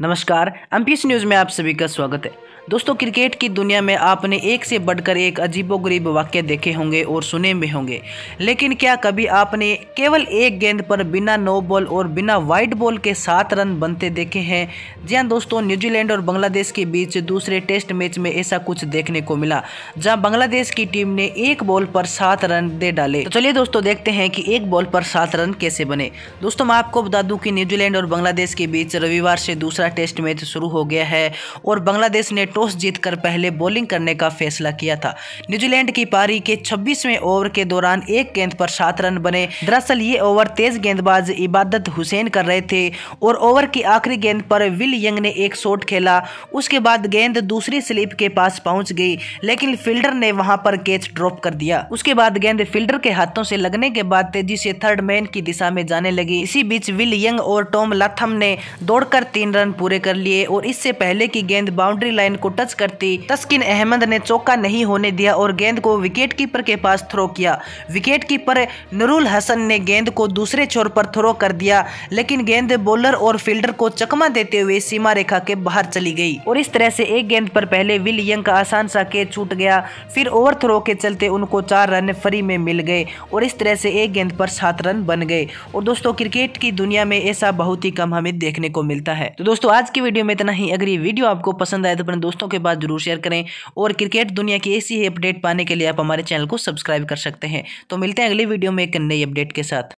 नमस्कार M news में आप सभी का स्वागत है दोस्तों क्रिकेट की दुनिया में आपने एक से बढ़कर एक अजीबोगरीब वाक्य देखे होंगे और सुने भी होंगे लेकिन क्या कभी आपने केवल एक गेंद पर बिना नो बॉल और बिना वाइट बॉल के सात रन बनते देखे हैं जी हाँ दोस्तों न्यूजीलैंड और बांग्लादेश के बीच दूसरे टेस्ट मैच में ऐसा कुछ देखने को मिला जहाँ बांग्लादेश की टीम ने एक बॉल पर सात रन दे डाले तो चलिए दोस्तों देखते हैं कि एक बॉल पर सात रन कैसे बने दोस्तों मैं आपको बता दूँ कि न्यूजीलैंड और बांग्लादेश के बीच रविवार से दूसरा दूसरा टेस्ट मैच शुरू हो गया है और बांग्लादेश ने टॉस जीतकर पहले बॉलिंग करने का फैसला किया था न्यूजीलैंड की पारी के छब्बीसवें ओवर के दौरान एक गेंद पर सात रन बने दरअसल ये ओवर तेज गेंदबाज इबादत हुसैन कर रहे थे और ओवर की आखिरी गेंद पर विल यंग ने एक शॉट खेला उसके बाद गेंद दूसरी स्लिप के पास पहुंच गई लेकिन फील्डर ने वहां पर कैच ड्रॉप कर दिया उसके बाद गेंद फील्डर के हाथों से लगने के बाद तेजी से थर्ड मैन की दिशा में जाने लगी इसी बीच विल यंग और टॉम लथम ने दौड़कर तीन रन पूरे कर लिए और इससे पहले की गेंद बाउंड्री लाइन को टच करती तस्किन अहमद ने चौका नहीं होने दिया और गेंद को विकेट कीपर के पास थ्रो किया विकेट कीपर नरूल हसन ने गेंद को दूसरे छोर पर थ्रो कर दिया लेकिन गेंद बॉलर और फील्डर को चकमा देते हुए सीमा रेखा के बाहर चली गई और इस तरह से एक गेंद पर पहले विल यंग का आसान सा कैच छूट गया फिर ओवर थ्रो के चलते उनको चार रन फ्री में मिल गए और इस तरह से एक गेंद पर सात रन बन गए और दोस्तों क्रिकेट की दुनिया में ऐसा बहुत ही कम हमें देखने को मिलता है तो दोस्तों दोस्तों आज की वीडियो में इतना ही अगर ये वीडियो आपको पसंद आए तो अपने दोस्तों के पास जरूर शेयर करें और क्रिकेट दुनिया की ऐसी ही अपडेट पाने के लिए आप हमारे चैनल को सब्सक्राइब कर सकते हैं तो मिलते हैं अगली वीडियो में एक नई अपडेट के साथ